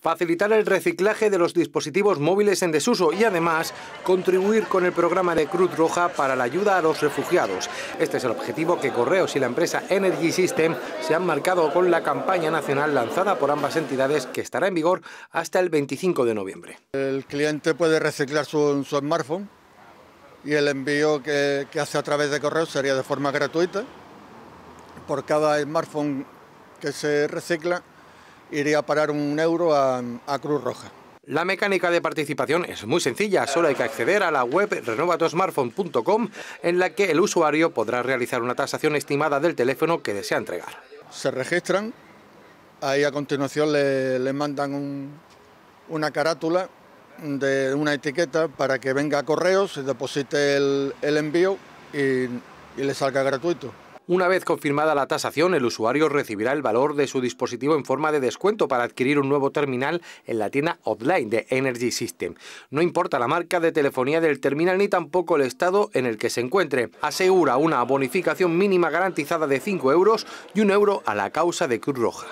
facilitar el reciclaje de los dispositivos móviles en desuso y además contribuir con el programa de Cruz Roja para la ayuda a los refugiados. Este es el objetivo que Correos y la empresa Energy System se han marcado con la campaña nacional lanzada por ambas entidades que estará en vigor hasta el 25 de noviembre. El cliente puede reciclar su, smartphone y el envío que hace a través de Correos sería de forma gratuita. Por cada smartphone que se recicla, ...iría a parar un euro a, Cruz Roja. La mecánica de participación es muy sencilla, solo hay que acceder a la web renovatosmartphone.com en la que el usuario podrá realizar una tasación estimada del teléfono que desea entregar. Se registran, ahí a continuación le, mandan una carátula de una etiqueta para que venga a correos, se deposite el, envío y le salga gratuito. Una vez confirmada la tasación, el usuario recibirá el valor de su dispositivo en forma de descuento para adquirir un nuevo terminal en la tienda offline de Energy System. No importa la marca de telefonía del terminal ni tampoco el estado en el que se encuentre. Asegura una bonificación mínima garantizada de 5 euros y un euro a la causa de Cruz Roja.